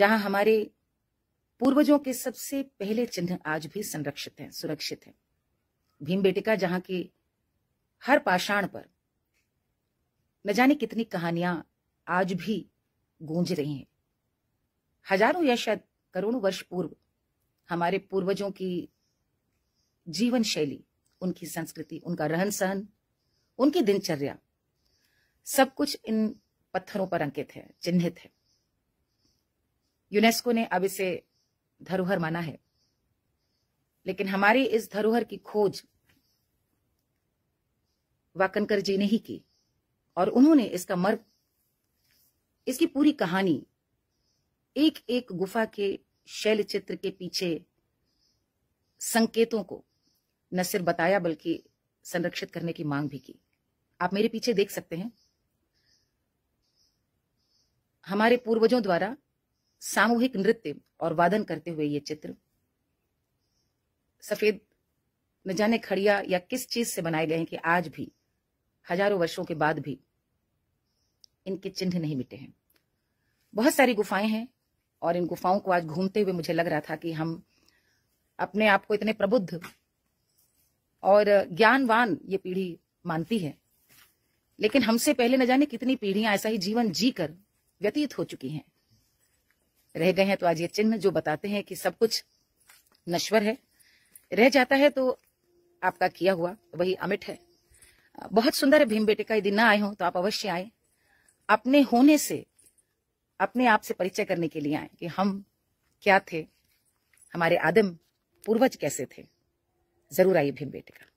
जहां हमारे पूर्वजों के सबसे पहले चिन्ह आज भी संरक्षित हैं सुरक्षित हैं भीम बेटिका जहां के हर पाषाण पर न जाने कितनी कहानियां आज भी गूंज रही हैं हजारों या शायद करोड़ों वर्ष पूर्व हमारे पूर्वजों की जीवन शैली उनकी संस्कृति उनका रहन सहन उनकी दिनचर्या सब कुछ इन पत्थरों पर अंकित है चिन्हित है यूनेस्को ने अब इसे धरोहर माना है लेकिन हमारी इस धरोहर की खोज वाकनकर जी ने ही की और उन्होंने इसका मर्म इसकी पूरी कहानी एक एक गुफा के शैल चित्र के पीछे संकेतों को न सिर्फ बताया बल्कि संरक्षित करने की मांग भी की आप मेरे पीछे देख सकते हैं हमारे पूर्वजों द्वारा सामूहिक नृत्य और वादन करते हुए ये चित्र सफेद न जाने खड़िया या किस चीज से बनाए गए हैं कि आज भी हजारों वर्षों के बाद भी इनके चिन्ह नहीं मिटे हैं बहुत सारी गुफाएं हैं और इन गुफाओं को आज घूमते हुए मुझे लग रहा था कि हम अपने आप को इतने प्रबुद्ध और ज्ञानवान ये पीढ़ी मानती है लेकिन हमसे पहले न जाने कितनी पीढ़ियां ऐसा ही जीवन जीकर व्यतीत हो चुकी हैं रह गए हैं तो आज ये चिन्ह जो बताते हैं कि सब कुछ नश्वर है रह जाता है तो आपका किया हुआ वही अमिट है बहुत सुंदर है भीम बेटे का यदि ना आए हो तो आप अवश्य आए अपने होने से अपने आप से परिचय करने के लिए आए कि हम क्या थे हमारे आदम पूर्वज कैसे थे जरूर आइए भीम बेटे का